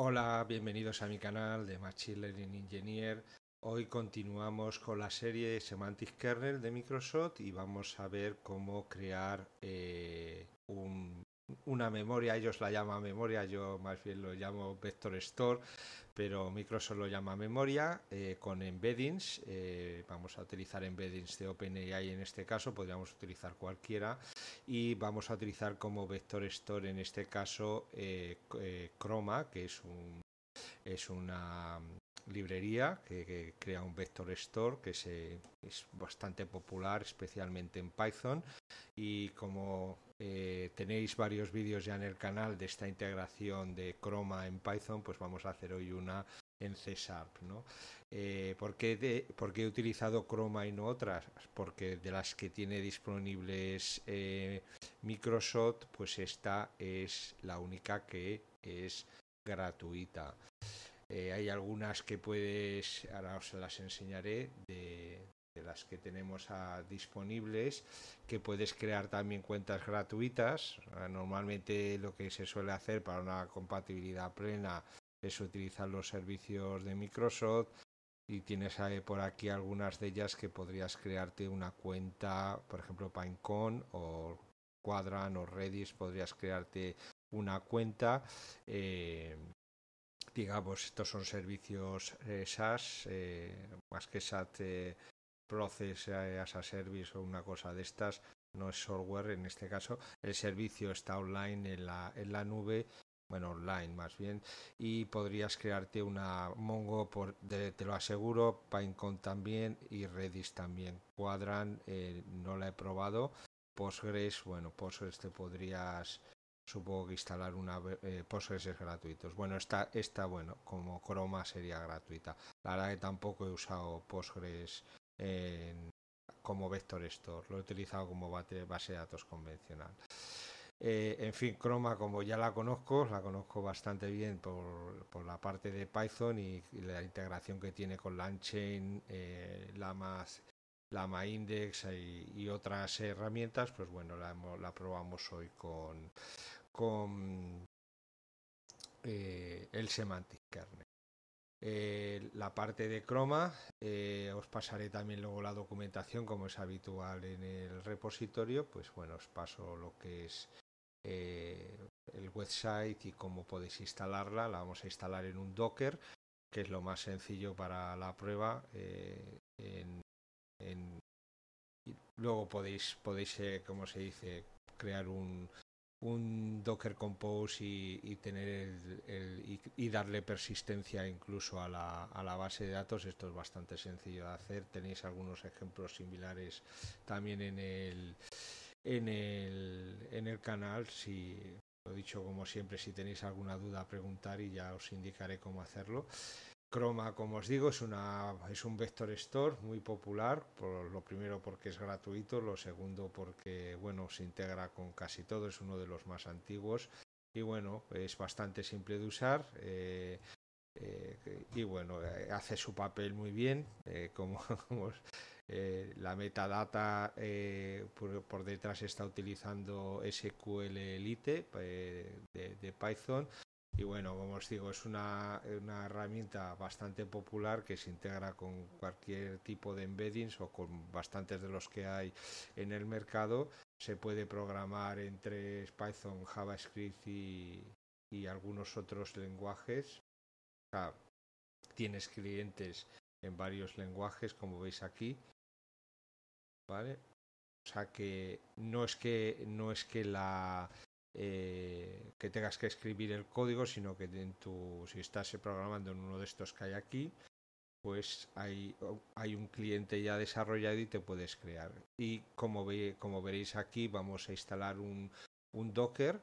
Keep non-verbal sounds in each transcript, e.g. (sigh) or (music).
Hola, bienvenidos a mi canal de Machine Learning Engineer. Hoy continuamos con la serie Semantic Kernel de Microsoft y vamos a ver cómo crear eh, una memoria, ellos la llaman memoria, yo más bien lo llamo Vector Store, pero Microsoft lo llama memoria eh, con embeddings. Eh, vamos a utilizar embeddings de OpenAI en este caso, podríamos utilizar cualquiera. Y vamos a utilizar como vector store en este caso eh, Chroma, que es, un, es una mm, librería que, crea un vector store que es bastante popular, especialmente en Python. Y como eh, tenéis varios vídeos ya en el canal de esta integración de Chroma en Python, pues vamos a hacer hoy una en C ¿no? Eh, ¿por, qué he utilizado Chroma y no otras? Porque de las que tiene disponibles eh, Microsoft, pues esta es la única que es gratuita. hay algunas que puedes, ahora os las enseñaré, de las que tenemos ah, disponibles, que puedes crear también cuentas gratuitas. Ah, normalmente lo que se suele hacer para una compatibilidad plena es utilizar los servicios de Microsoft y tienes por aquí algunas de ellas que podrías crearte una cuenta, por ejemplo, Pinecon o quadran o Redis, podrías crearte una cuenta. Eh, digamos, estos son servicios eh, SAS, eh, más que SAT Process eh, as a Service o una cosa de estas, no es software en este caso, el servicio está online en la, en la nube, bueno, online más bien, y podrías crearte una Mongo, por, te lo aseguro, Pinecon también y Redis también. cuadran eh, no la he probado, Postgres, bueno, Postgres te podrías supongo que instalar una eh, Postgres es gratuito, Bueno, está esta, bueno, como Chroma sería gratuita. La verdad que tampoco he usado Postgres en, como vector store. Lo he utilizado como base de datos convencional. Eh, en fin, Chroma, como ya la conozco, la conozco bastante bien por, por la parte de Python y, la integración que tiene con LangChain, eh, Lama, Index eh, y, otras herramientas, pues bueno, la, probamos hoy con, con eh, el Semantic Kernel. Eh, la parte de croma. Eh, os pasaré también luego la documentación, como es habitual en el repositorio. Pues bueno, os paso lo que es eh, el website y cómo podéis instalarla. La vamos a instalar en un Docker, que es lo más sencillo para la prueba. En, Luego podéis, podéis como se dice, crear un, un Docker Compose y, tener y, darle persistencia incluso a la, a la, base de datos. Esto es bastante sencillo de hacer. Tenéis algunos ejemplos similares también en el en el, en el canal. Si lo dicho como siempre, si tenéis alguna duda preguntar y ya os indicaré cómo hacerlo. Chroma, como os digo, es, una, es un vector store muy popular, por lo primero porque es gratuito, lo segundo porque bueno, se integra con casi todo, es uno de los más antiguos y bueno, es bastante simple de usar. Eh, eh, y bueno, eh, hace su papel muy bien, como, (laughs) la metadata por, detrás está utilizando SQL Elite de Python y bueno, como os digo, es una, herramienta bastante popular que se integra con cualquier tipo de embeddings o con bastantes de los que hay en el mercado. Se puede programar entre Python, JavaScript y, algunos otros lenguajes. O tienes clientes en varios lenguajes, como veis aquí. O sea que no es que no es que la eh, que tengas que escribir el código, sino que si estás programando en uno de estos que hay aquí, pues hay, un cliente ya desarrollado y te puedes crear. Y como, como veréis aquí, vamos a instalar un, Docker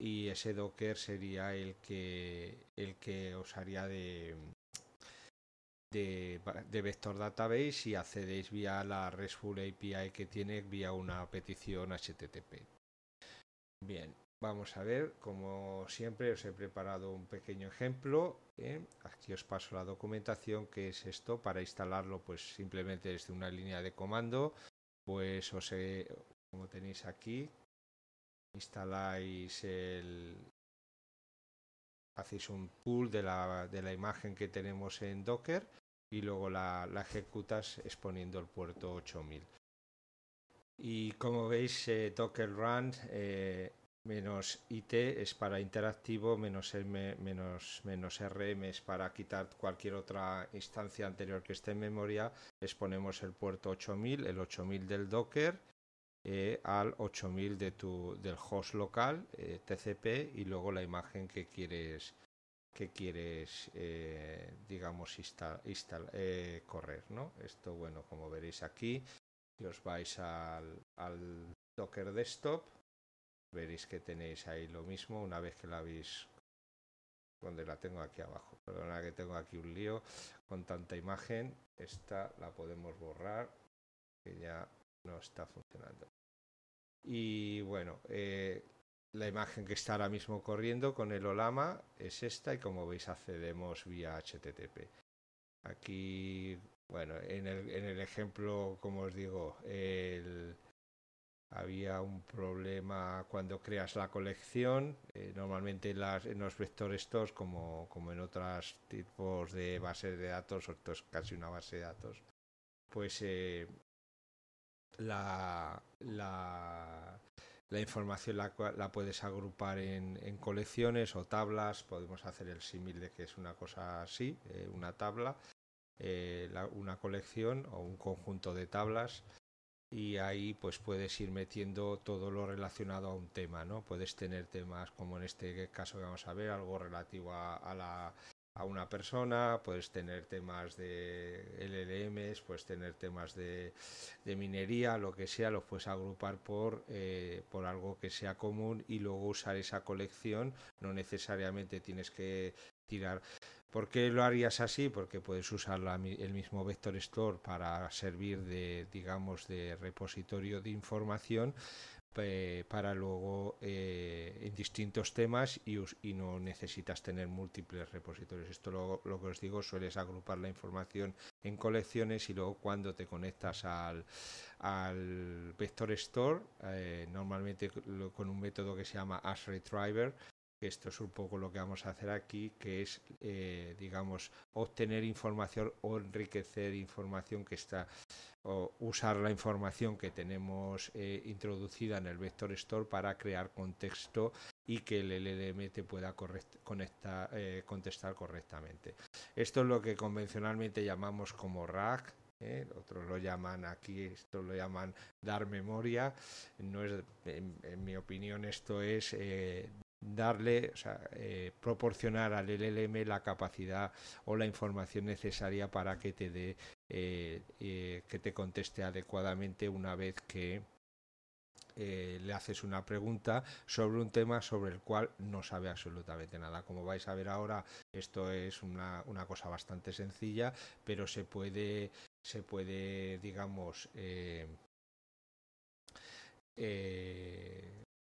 y ese Docker sería el que, el que os haría de, Vector Database y accedéis vía la RESTful API que tiene vía una petición HTTP. Bien, Vamos a ver, como siempre os he preparado un pequeño ejemplo. ¿eh? Aquí os paso la documentación que es esto. Para instalarlo pues simplemente desde una línea de comando. Pues os como tenéis aquí, instaláis el... Hacéis un pull de la, imagen que tenemos en Docker y luego la, ejecutas exponiendo el puerto 8000. Y como veis, eh, Docker Run eh, menos IT es para interactivo, menos M, RM es para quitar cualquier otra instancia anterior que esté en memoria, exponemos el puerto 8000, el 8000 del Docker eh, al 8000 de tu, del host local, eh, TCP, y luego la imagen que quieres, que quieres eh, digamos, instalar, correr. ¿no? Esto, bueno, como veréis aquí, si os vais al, al Docker Desktop, veréis que tenéis ahí lo mismo una vez que la veis donde la tengo aquí abajo perdona que tengo aquí un lío con tanta imagen esta la podemos borrar que ya no está funcionando y bueno eh, la imagen que está ahora mismo corriendo con el olama es esta y como veis accedemos vía http aquí bueno en el, en el ejemplo como os digo el había un problema cuando creas la colección. Eh, normalmente en los vectores TOS, como, en otros tipos de bases de datos, o esto es casi una base de datos, pues eh, la, información la, puedes agrupar en, colecciones o tablas. Podemos hacer el símil de que es una cosa así, eh, una tabla. una colección o un conjunto de tablas y ahí pues puedes ir metiendo todo lo relacionado a un tema, ¿no? Puedes tener temas como en este caso que vamos a ver, algo relativo a, una persona, puedes tener temas de LLMs, puedes tener temas de, minería, lo que sea, los puedes agrupar por, eh, por algo que sea común y luego usar esa colección. No necesariamente tienes que tirar. ¿Por qué lo harías así? Porque puedes usar el mismo Vector Store para servir de, digamos, de repositorio de información para luego eh, en distintos temas y, no necesitas tener múltiples repositorios. Esto lo, lo, que os digo, sueles agrupar la información en colecciones y luego cuando te conectas al, al Vector Store, eh, normalmente con un método que se llama Ash driver esto es un poco lo que vamos a hacer aquí, que es, eh, digamos, obtener información o enriquecer información que está, o usar la información que tenemos eh, introducida en el Vector Store para crear contexto y que el LLM te pueda conectar, eh, contestar correctamente. Esto es lo que convencionalmente llamamos como RAC, otros lo llaman aquí, esto lo llaman dar memoria. No es, en, mi opinión, esto es darle, o sea, eh, proporcionar al LLM la capacidad o la información necesaria para que te dé, eh, eh, que te conteste adecuadamente una vez que le haces una pregunta sobre un tema sobre el cual no sabe absolutamente nada. Como vais a ver ahora, esto es una, una cosa bastante sencilla, pero se puede, se puede, digamos, eh,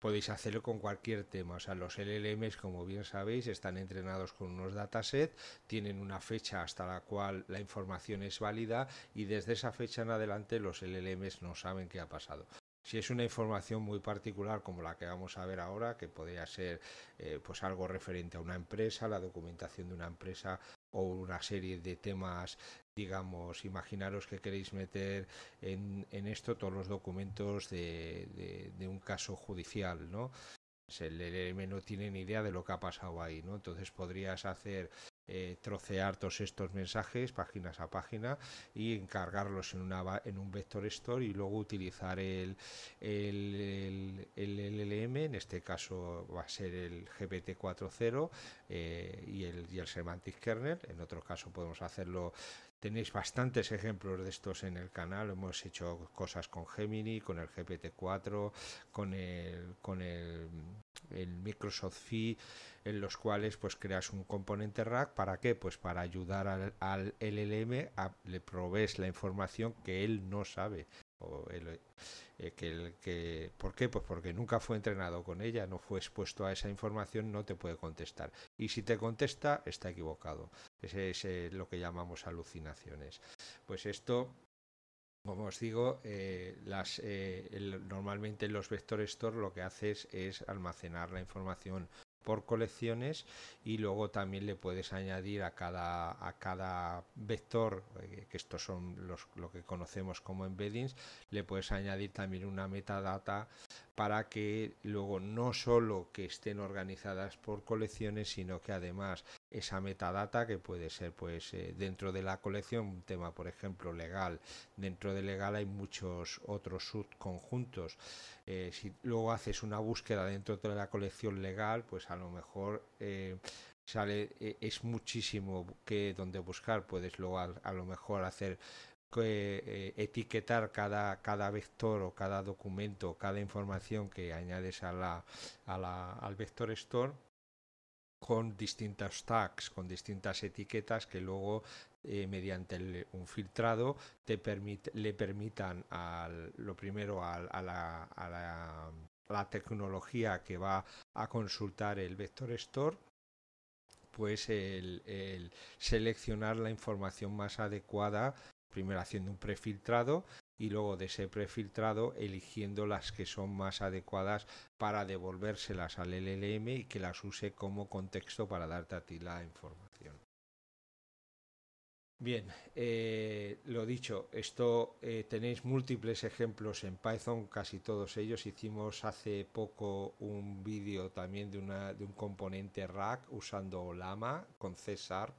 podéis hacerlo con cualquier tema. O sea, los LLMs, como bien sabéis, están entrenados con unos datasets, tienen una fecha hasta la cual la información es válida y desde esa fecha en adelante los LLMs no saben qué ha pasado. Si es una información muy particular como la que vamos a ver ahora, que podría ser eh, pues algo referente a una empresa, la documentación de una empresa o una serie de temas digamos, imaginaros que queréis meter en, en esto todos los documentos de, un caso judicial, ¿no? El LM no tiene ni idea de lo que ha pasado ahí, ¿no? Entonces podrías hacer eh, trocear todos estos mensajes páginas a página y encargarlos en, una, en un vector store y luego utilizar el, el, LLM, en este caso va a ser el GPT-40 eh, y, el, y el Semantic Kernel, en otro caso podemos hacerlo Tenéis bastantes ejemplos de estos en el canal. Hemos hecho cosas con Gemini, con el GPT-4, con el, Microsoft Fi, en los cuales pues creas un componente rack. ¿Para qué? Pues para ayudar al, al LLM, a, le provees la información que él no sabe. Eh, que ¿Por qué? Pues porque nunca fue entrenado con ella, no fue expuesto a esa información, no te puede contestar. Y si te contesta, está equivocado. Ese es eh, lo que llamamos alucinaciones. Pues esto como os digo, eh, las, normalmente los vectores Tor lo que haces es almacenar la información por colecciones y luego también le puedes añadir a cada, a cada vector, eh, que estos son los, lo que conocemos como embeddings, le puedes añadir también una metadata para que luego no solo que estén organizadas por colecciones, sino que además esa metadata que puede ser pues eh, dentro de la colección un tema por ejemplo legal dentro de legal hay muchos otros subconjuntos eh, si luego haces una búsqueda dentro de la colección legal pues a lo mejor eh, sale es muchísimo que donde buscar puedes luego a, lo mejor hacer etiquetar cada, cada vector o cada documento, cada información que añades al vector store con distintas tags, con distintas etiquetas que luego eh, mediante un filtrado le permitan lo primero a, la, tecnología que va a consultar el vector store pues el, seleccionar la información más adecuada, primero haciendo un prefiltrado y luego de ese prefiltrado eligiendo las que son más adecuadas para devolvérselas al LLM y que las use como contexto para darte a ti la información. Bien, eh, lo dicho, esto eh, tenéis múltiples ejemplos en Python, casi todos ellos. Hicimos hace poco un vídeo también de, un componente rack usando Lama con César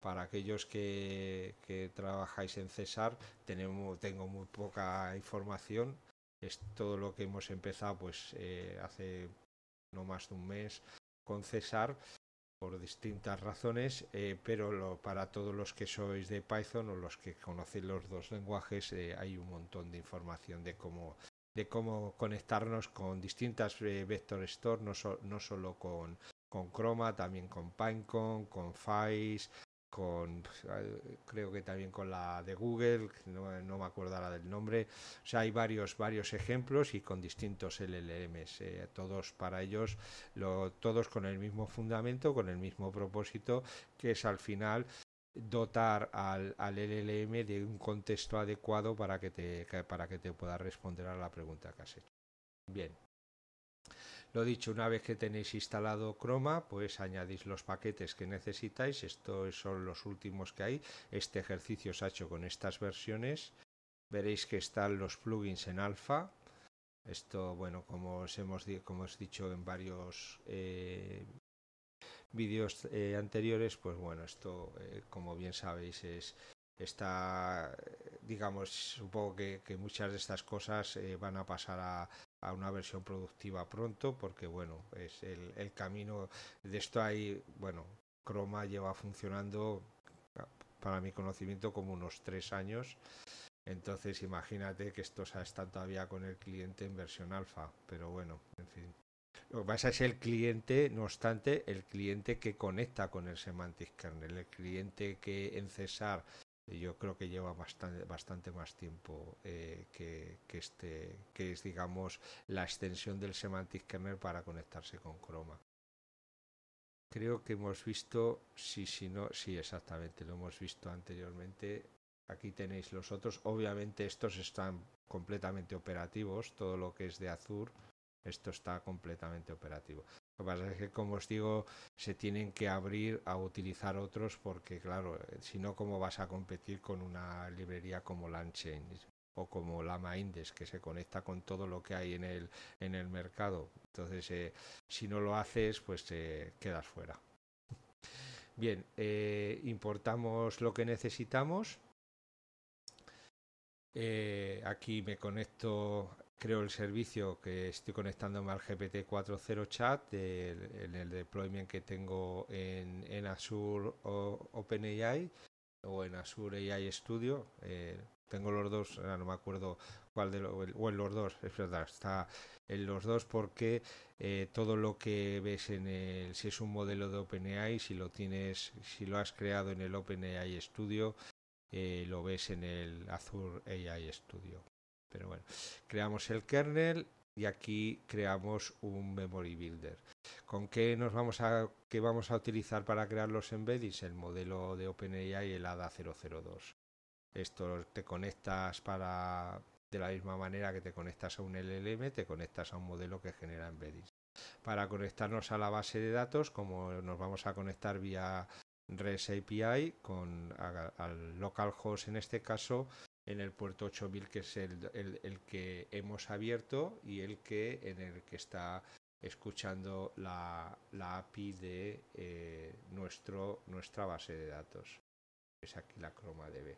para aquellos que, trabajáis en César, tengo muy poca información. Es todo lo que hemos empezado pues eh, hace no más de un mes con César por distintas razones, eh, pero para todos los que sois de Python o los que conocéis los dos lenguajes, eh, hay un montón de información de cómo, conectarnos con distintas Vector Store, no, solo con, Chroma, también con PineCon, con Files, pues, creo que también con la de Google, no, me acuerdo del nombre. O sea, hay varios, varios ejemplos y con distintos LLMs, eh, todos para ellos, todos con el mismo fundamento, con el mismo propósito, que es al final dotar al, al, LLM de un contexto adecuado para que, te, para que te pueda responder a la pregunta que has hecho. Bien, lo dicho, una vez que tenéis instalado Chroma, pues añadís los paquetes que necesitáis. Estos son los últimos que hay. Este ejercicio se ha hecho con estas versiones. Veréis que están los plugins en alfa. Esto, bueno, como os hemos como os he dicho en varios eh, vídeos eh, anteriores, pues bueno, esto, eh, como bien sabéis, es está, digamos, supongo que, muchas de estas cosas van a pasar a, a una versión productiva pronto porque bueno es el, el camino de esto hay bueno Chroma lleva funcionando ah, para mi conocimiento como unos tres años entonces imagínate que esto estos está todavía con el cliente en versión alfa pero bueno en fin lo que pasa es el cliente, no obstante, el cliente que conecta con el Semantic Kernel, el cliente que en Cesar yo creo que lleva bastante, más tiempo eh, que, este, que es, digamos, la extensión del Semantic Kernel para conectarse con Chroma. Creo que hemos visto, sí, sí, no, sí, exactamente, lo hemos visto anteriormente. Aquí tenéis los otros. Obviamente estos están completamente operativos, todo lo que es de azul, esto está completamente operativo. Lo que pasa es que, como os digo, se tienen que abrir a utilizar otros porque, claro, eh, si no, ¿cómo vas a competir con una librería como Lanchain o como Lama Index, que se conecta con todo lo que hay en el, mercado? Entonces, eh, si no lo haces, pues te quedas fuera. Bien, eh, importamos lo que necesitamos. aquí me conecto creo el servicio que estoy conectándome al GPT-40 chat en el deployment que tengo en, en Azure OpenAI o en Azure AI Studio. Eh, tengo los dos, no me acuerdo cuál de los, o en los dos, es verdad, está en los dos porque eh, todo lo que ves en el, si es un modelo de OpenAI, si lo tienes, si lo has creado en el OpenAI Studio, eh, lo ves en el Azure AI Studio. Pero bueno, creamos el kernel y aquí creamos un memory builder. ¿Con qué nos vamos a, qué vamos a utilizar para crear los embeddings? El modelo de OpenAI, el ADA 002. Esto te conectas para, de la misma manera que te conectas a un LLM, te conectas a un modelo que genera embeddings. Para conectarnos a la base de datos, como nos vamos a conectar vía REST API con al localhost en este caso, en el puerto 8000 que es el, el, que hemos abierto y el que en el que está escuchando la, API de eh, nuestro, nuestra base de datos. Es aquí la croma DB.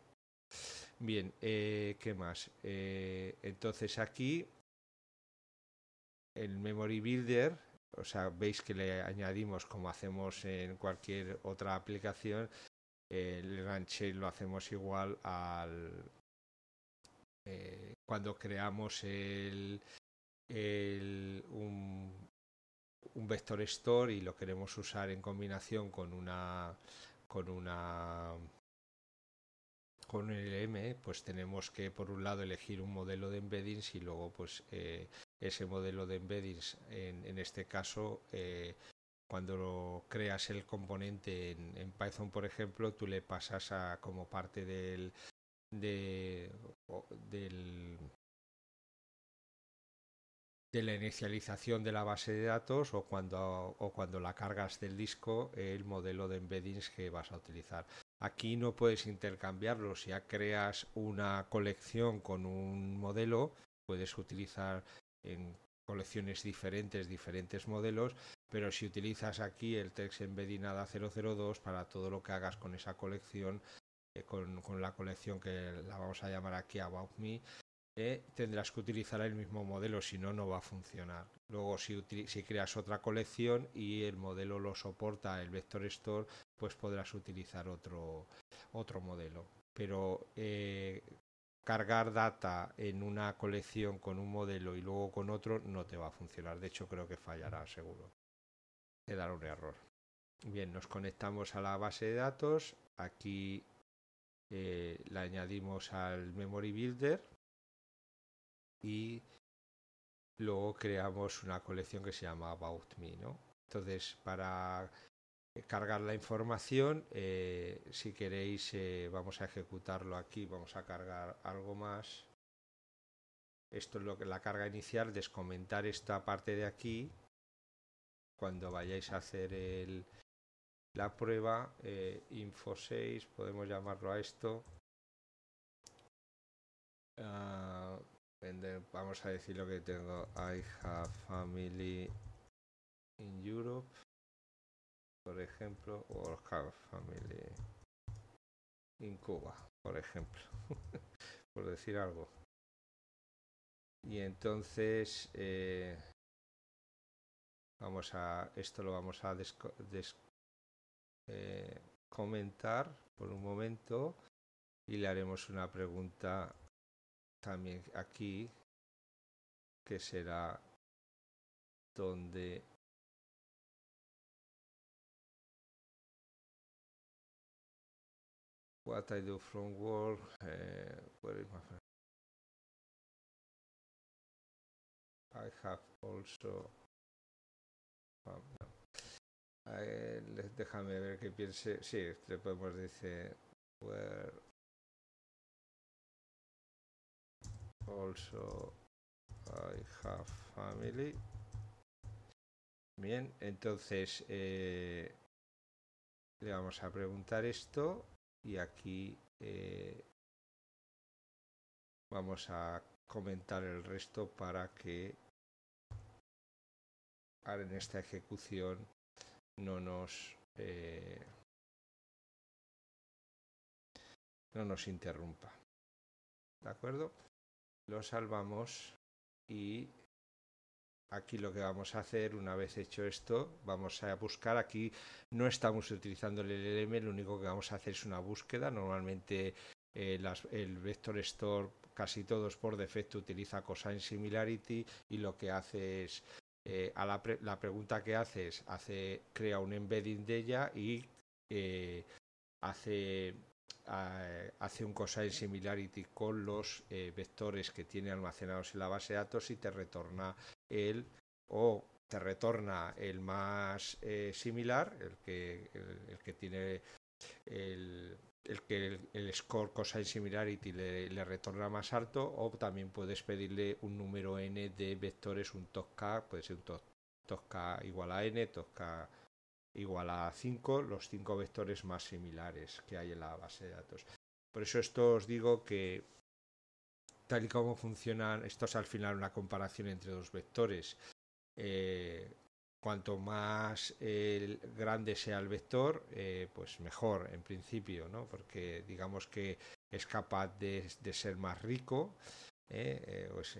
Bien, eh, ¿qué más? Eh, entonces aquí el Memory Builder, o sea, veis que le añadimos como hacemos en cualquier otra aplicación, el ganche lo hacemos igual al, eh, cuando creamos el, un, vector store y lo queremos usar en combinación con una con una con el LM, pues tenemos que por un lado elegir un modelo de embeddings y luego pues eh, ese modelo de embeddings en, este caso eh, cuando lo creas el componente en, en, Python por ejemplo tú le pasas a como parte del, de, la inicialización de la base de datos o cuando, o cuando la cargas del disco el modelo de embeddings que vas a utilizar. Aquí no puedes intercambiarlo. Si ya creas una colección con un modelo, puedes utilizar en colecciones diferentes diferentes modelos, pero si utilizas aquí el text embedding ADA 002 para todo lo que hagas con esa colección eh, con, la colección que la vamos a llamar aquí About Me, eh, tendrás que utilizar el mismo modelo, si no, no va a funcionar. Luego, si, si creas otra colección y el modelo lo soporta el Vector Store, pues podrás utilizar otro, otro modelo. Pero eh, cargar data en una colección con un modelo y luego con otro no te va a funcionar. De hecho, creo que fallará seguro. Te dará un error. Bien, nos conectamos a la base de datos. Aquí eh, la añadimos al Memory Builder y luego creamos una colección que se llama About Me, Entonces, para cargar la información, eh, si queréis, eh, vamos a ejecutarlo aquí, vamos a cargar algo más. Esto es lo que la carga inicial, descomentar esta parte de aquí. Cuando vayáis a hacer el, la prueba eh, Info 6, podemos llamarlo a esto. Ah, vamos a decir lo que tengo. I have family in Europe, por ejemplo, or have family in Cuba, por ejemplo, (laughs) por decir algo. Y entonces eh, vamos a esto lo vamos a eh, comentar por un momento y le haremos una pregunta también aquí que será donde What I do from work, eh, I have also um, déjame ver que piense. Sí, le podemos decir. also I have family. Bien, entonces eh, le vamos a preguntar esto y aquí eh, vamos a comentar el resto para que en esta ejecución no nos, eh, no nos interrumpa. ¿De acuerdo? Lo salvamos y aquí lo que vamos a hacer una vez hecho esto vamos a buscar aquí no estamos utilizando el LLM lo único que vamos a hacer es una búsqueda normalmente eh, el vector store casi todos por defecto utiliza cosine similarity y lo que hace es eh, a la, la, pregunta que haces, hace, crea un embedding de ella y eh, hace, hace un cosine similarity con los eh, vectores que tiene almacenados en la base de datos y te retorna el o te retorna el más similar, el que, el que tiene el, el que el, score cosine similarity le, retorna más alto o también puedes pedirle un número n de vectores, un k, puede ser un top k igual a n, k igual a 5, los cinco vectores más similares que hay en la base de datos. Por eso esto os digo que tal y como funcionan, esto es al final una comparación entre dos vectores. Eh, Cuanto más grande sea el vector, eh, pues mejor en principio, ¿no? Porque digamos que es capaz de, ser más rico, ¿eh? Eh, pues,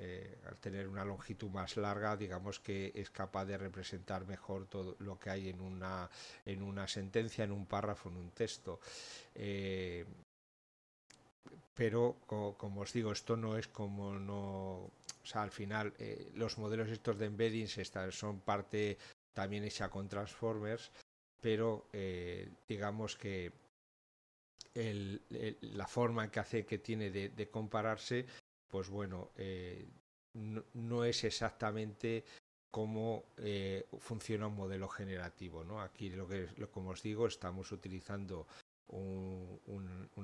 al tener una longitud más larga, digamos que es capaz de representar mejor todo lo que hay en una, en una sentencia, en un párrafo, en un texto pero como, os digo, esto no es como no o sea, al final eh, los modelos estos de embeddings están, son parte también hecha con Transformers, pero eh, digamos que la forma que hace que tiene de, compararse, pues bueno, eh, no, es exactamente cómo funciona un modelo generativo. ¿no? Aquí lo que como os digo, estamos utilizando un,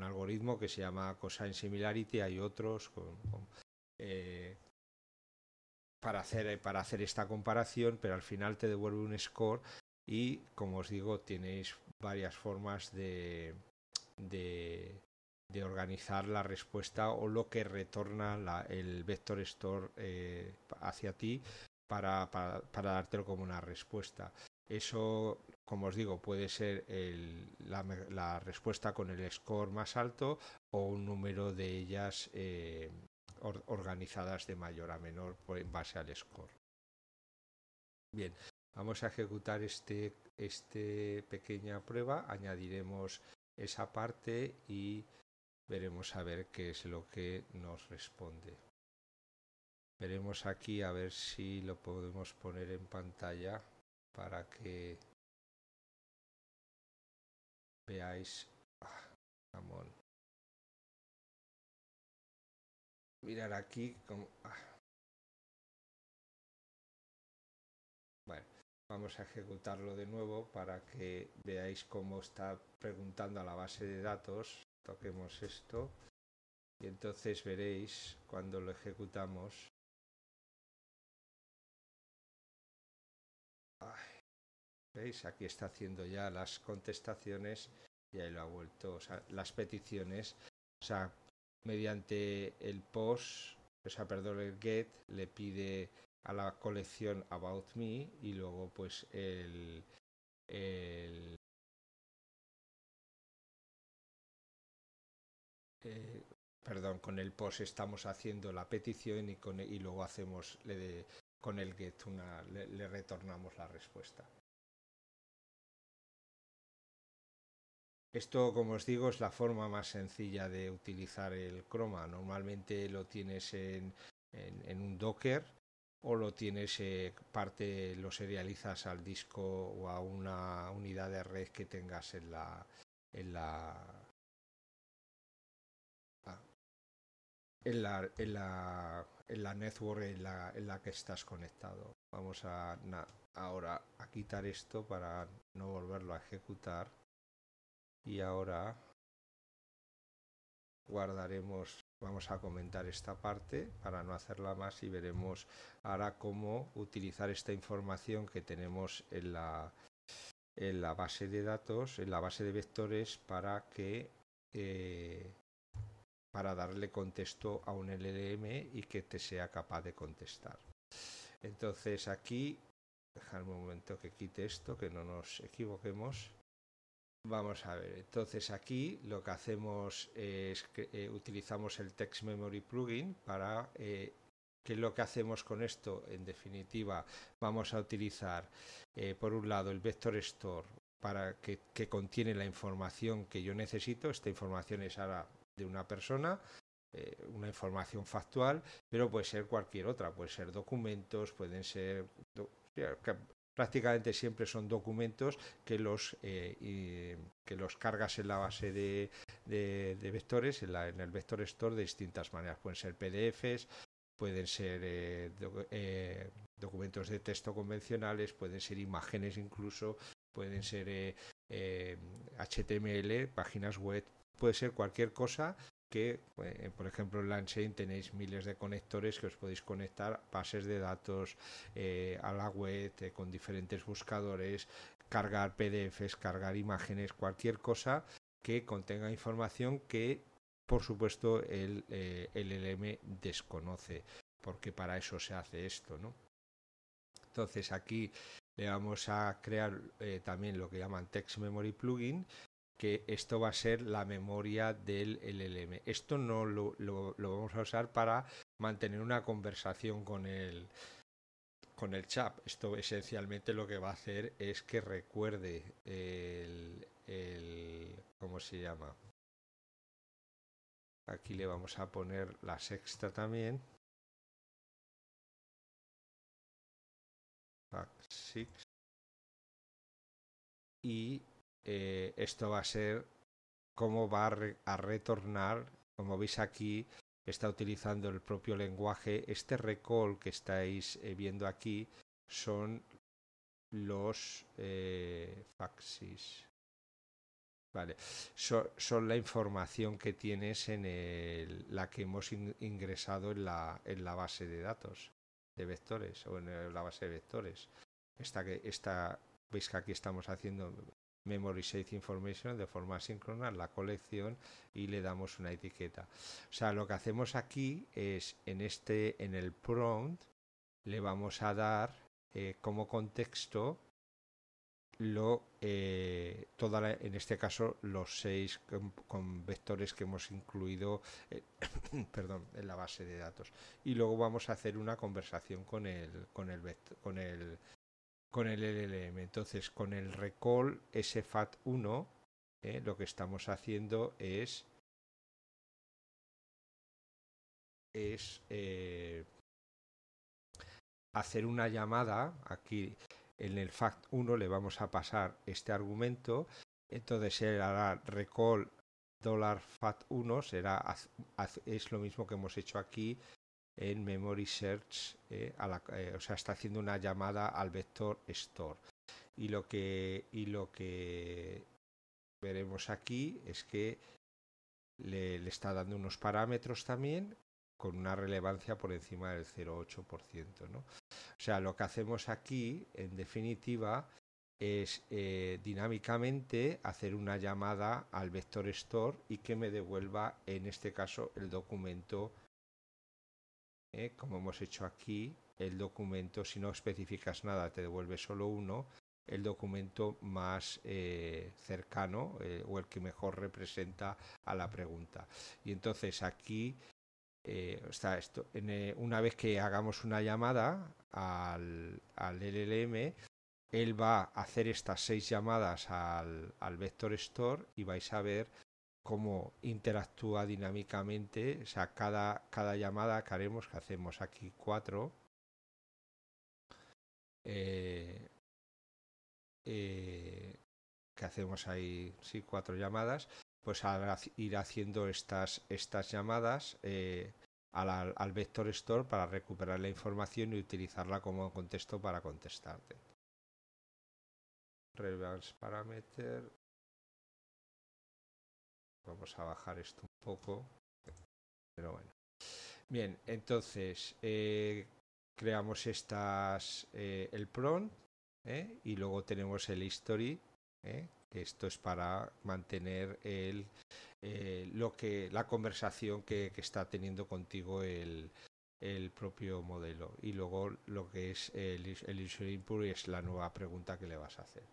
algoritmo que se llama cosine similarity, hay otros con, para hacer, eh, para hacer esta comparación, pero al final te devuelve un score y, como os digo, tenéis varias formas de, de, organizar la respuesta o lo que retorna el vector store eh, hacia ti para, para, dártelo como una respuesta. Eso, como os digo, puede ser la, respuesta con el score más alto o un número de ellas eh, organizadas de mayor a menor pues, en base al score. Bien, vamos a ejecutar este, este pequeña prueba, añadiremos esa parte y veremos a ver qué es lo que nos responde. Veremos aquí a ver si lo podemos poner en pantalla para que veáis. Ah, mirar aquí ah. vamos a ejecutarlo de nuevo para que veáis cómo está preguntando a la base de datos. Toquemos esto y entonces veréis cuando lo ejecutamos. ¿Veis? Aquí está haciendo ya las contestaciones y ahí lo ha vuelto, o sea, las peticiones. O sea, mediante el post, o sea, perdón, el get le pide a la colección About Me y luego pues el, eh, perdón, con el post estamos haciendo la petición y, con, y luego hacemos le con el get una, le retornamos la respuesta. Esto, como os digo, es la forma más sencilla de utilizar el croma. Normalmente lo tienes en, un Docker o lo tienes eh, parte, lo serializas al disco o a una unidad de red que tengas en la, en la network en la, que estás conectado. Vamos a ahora a quitar esto para no volverlo a ejecutar y ahora guardaremos vamos a comentar esta parte para no hacerla más y veremos ahora cómo utilizar esta información que tenemos en la base de datos en la base de vectores para que eh, para darle contexto a un LLM y que te sea capaz de contestar entonces aquí dejar un momento que quite esto que no nos equivoquemos Vamos a ver, entonces aquí lo que hacemos es que eh, utilizamos el Text Memory Plugin para... Eh, ¿Qué es lo que hacemos con esto? En definitiva, vamos a utilizar, eh, por un lado, el Vector Store para que, que contiene la información que yo necesito. Esta información es ahora de una persona, una información factual, pero puede ser cualquier otra, puede ser documentos, pueden ser prácticamente siempre son documentos que los, eh, que los cargas en la base de, de, vectores, en, la, en, el vector store de distintas maneras. Pueden ser PDFs, pueden ser eh, eh, documentos de texto convencionales, pueden ser imágenes incluso, pueden ser HTML, páginas web, puede ser cualquier cosa que, eh, por ejemplo, en LandChain tenéis miles de conectores que os podéis conectar, pases de datos eh, a la web eh, con diferentes buscadores, cargar PDFs, cargar imágenes, cualquier cosa que contenga información que, por supuesto, el, LLM LM desconoce, porque para eso se hace esto, Entonces aquí le vamos a crear también lo que llaman Text Memory Plugin, que esto va a ser la memoria del LLM. Esto no lo, vamos a usar para mantener una conversación con el, con el chat. Esto esencialmente lo que va a hacer es que recuerde el, ¿cómo se llama? Aquí le vamos a poner la sexta también. Six Y eh, esto va a ser cómo va a, retornar, como veis aquí, está utilizando el propio lenguaje. Este recall que estáis eh, viendo aquí son los eh, faxis. Vale, son la información que tienes en la que hemos ingresado en la, en la base de datos de vectores o en la base de vectores. Esta que esta, veis que aquí estamos haciendo Memory Information de forma síncrona la colección y le damos una etiqueta. O sea, lo que hacemos aquí es en este, en el prompt, le vamos a dar eh, como contexto lo, eh, toda en este caso los seis con, vectores que hemos incluido eh, (coughs) perdón, en la base de datos y luego vamos a hacer una conversación con el, con el, con el con el LLM. Entonces, con el recall SFAT1, eh, lo que estamos haciendo es, es eh, hacer una llamada. Aquí en el FAT1 le vamos a pasar este argumento. Entonces, él hará recall $FAT1, será, es lo mismo que hemos hecho aquí, en memory search, eh, eh, o sea, está haciendo una llamada al vector store. Y lo que, lo que veremos aquí es que le, está dando unos parámetros también con una relevancia por encima del 0,8%. O sea, lo que hacemos aquí, en definitiva, es eh, dinámicamente hacer una llamada al vector store y que me devuelva, en este caso, el documento ¿eh? como hemos hecho aquí, el documento, si no especificas nada, te devuelve solo uno, el documento más eh, cercano eh, o el que mejor representa a la pregunta. Y entonces aquí está esto. una vez que hagamos una llamada al, LLM, él va a hacer estas seis llamadas al, al Vector Store y vais a ver cómo interactúa dinámicamente, o sea, cada, llamada que haremos, que hacemos aquí cuatro, eh, eh, que hacemos ahí, sí, cuatro llamadas, pues al ir haciendo estas, estas llamadas eh, al, al vector store para recuperar la información y utilizarla como contexto para contestarte. Relevance parameter Vamos a bajar esto un poco. Pero bueno. Bien, entonces eh, creamos estas eh, el prompt eh, y luego tenemos el history. esto es para mantener el, lo que la conversación que, está teniendo contigo el, propio modelo y luego lo que es el, el user input es la nueva pregunta que le vas a hacer.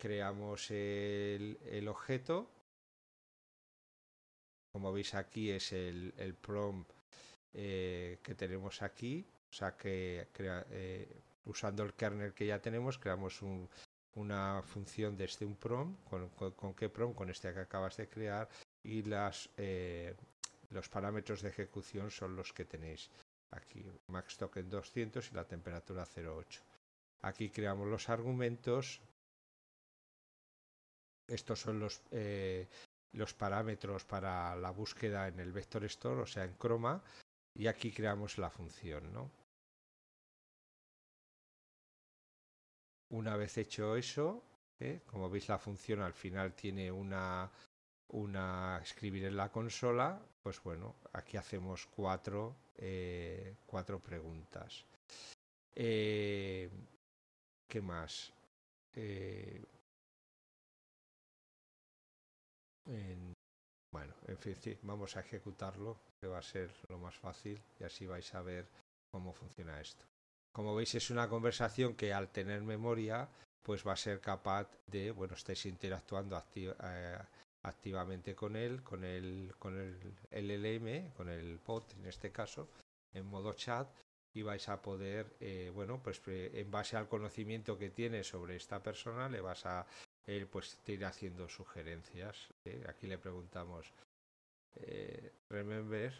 Creamos el objeto como veis aquí es el, el eh, que tenemos aquí. O sea que eh, usando el kernel que ya tenemos creamos una función desde este, un prom Con, con, qué prompt? Con este que acabas de crear. Y las, eh, los parámetros de ejecución son los que tenéis aquí. Max token 200 y la temperatura 0.8. Aquí creamos los argumentos estos son los, los parámetros para la búsqueda en el vector store, o sea, en Chroma, y aquí creamos la función, ¿no? Una vez hecho eso, ¿eh? como veis la función al final tiene una, una escribir en la consola, pues bueno, aquí hacemos cuatro, eh, cuatro preguntas. Eh, ¿Qué más? en, bueno, en fin, sí, vamos a ejecutarlo, que va a ser lo más fácil y así vais a ver cómo funciona esto. Como veis es una conversación que al tener memoria pues va a ser capaz de, bueno, estáis interactuando eh, activamente con él, con el, con el LLM, con el bot en este caso, en modo chat y vais a poder, eh, bueno, pues eh, en base al conocimiento que tiene sobre esta persona, le vas a él pues te irá haciendo sugerencias. ¿eh? Aquí le preguntamos, eh, remember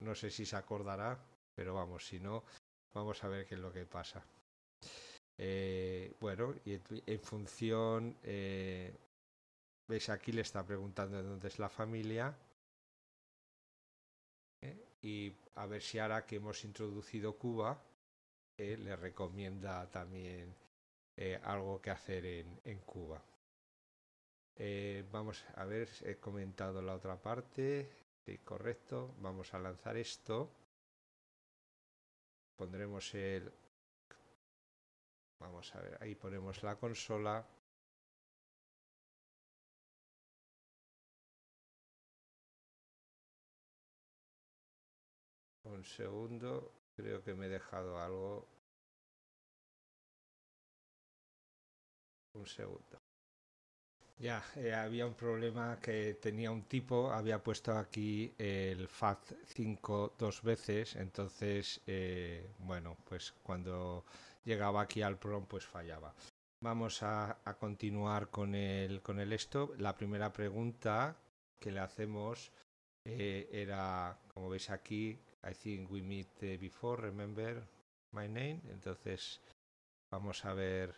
no sé si se acordará, pero vamos, si no, vamos a ver qué es lo que pasa. Eh, bueno, y en función, veis aquí le está preguntando dónde es la familia. Y a ver si ahora que hemos introducido Cuba, le recomienda también eh, algo que hacer en, en Cuba. Eh, vamos a ver, he comentado la otra parte. Sí, correcto. Vamos a lanzar esto. Pondremos el... Vamos a ver, ahí ponemos la consola. Un segundo, creo que me he dejado algo Un segundo. Ya, eh, había un problema que tenía un tipo, había puesto aquí el FAT5 dos veces, entonces, eh, bueno, pues cuando llegaba aquí al PROM, pues fallaba. Vamos a, continuar con el, con el esto. La primera pregunta que le hacemos eh, era, como veis aquí, I think we meet before, remember my name. Entonces, vamos a ver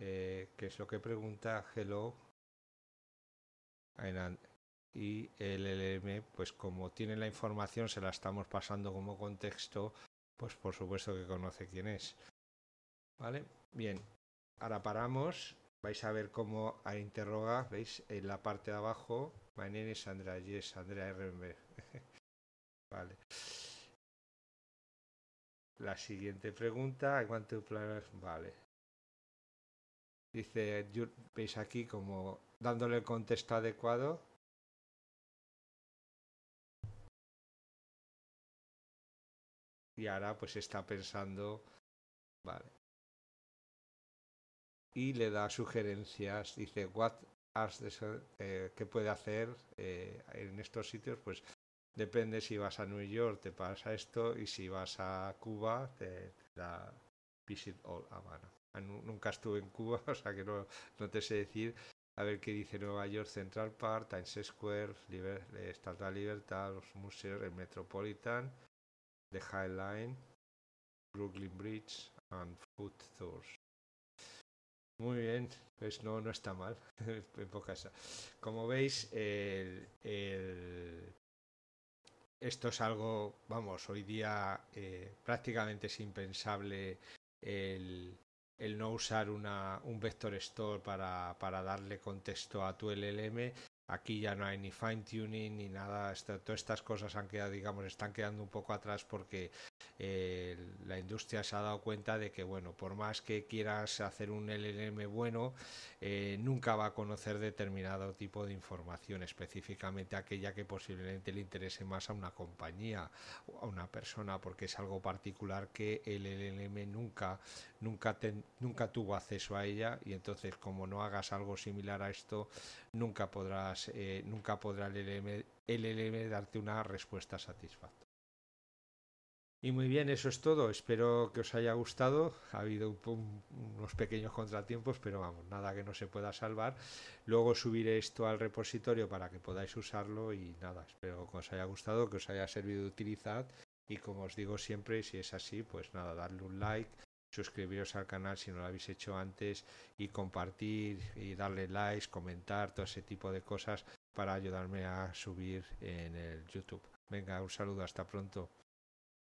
¿Qué eh, que es lo que pregunta Hello y el LLM, pues como tiene la información, se la estamos pasando como contexto, pues por supuesto que conoce quién es. ¿Vale? Bien, ahora paramos. Vais a ver cómo a interroga, veis, en la parte de abajo, my name is Andrea, yes, Andrea RMB. (laughs) vale. La siguiente pregunta, I cuánto Vale, Dice, veis aquí como dándole el contexto adecuado. Y ahora pues está pensando, vale. Y le da sugerencias, dice, what eh, ¿qué puede hacer eh, en estos sitios? Pues depende si vas a New York te pasa esto y si vas a Cuba te, da visit all Habana. Ah, nunca estuve en Cuba, (laughs) o sea que no, no te sé decir. A ver qué dice Nueva York, Central Park, Times Square, Liber, eh, Estatua Libertad, los museos, el Metropolitan, The High Line, Brooklyn Bridge and Food Tours. Muy bien, pues no, no está mal, (laughs) en pocas. Como veis, esto es algo, vamos, hoy día eh, prácticamente es impensable el, el no usar una, un vector store para, para, darle contexto a tu LLM Aquí ya no hay ni fine tuning ni nada, todas estas cosas han quedado, digamos, están quedando un poco atrás porque eh, la industria se ha dado cuenta de que, bueno, por más que quieras hacer un LLM bueno, eh, nunca va a conocer determinado tipo de información, específicamente aquella que posiblemente le interese más a una compañía o a una persona, porque es algo particular que el LLM nunca, nunca tuvo acceso a ella y entonces como no hagas algo similar a esto, nunca podrás eh, nunca podrá el LM, LLM darte una respuesta satisfactoria. Y muy bien, eso es todo. Espero que os haya gustado. Ha habido unos pequeños contratiempos, pero vamos, nada que no se pueda salvar. Luego subiré esto al repositorio para que podáis usarlo y nada, espero que os haya gustado, que os haya servido de utilidad. Y como os digo siempre, si es así, pues nada, darle un like, suscribiros al canal si no lo habéis hecho antes y compartir y darle likes, comentar, todo ese tipo de cosas para ayudarme a subir en el YouTube. Venga, un saludo, hasta pronto.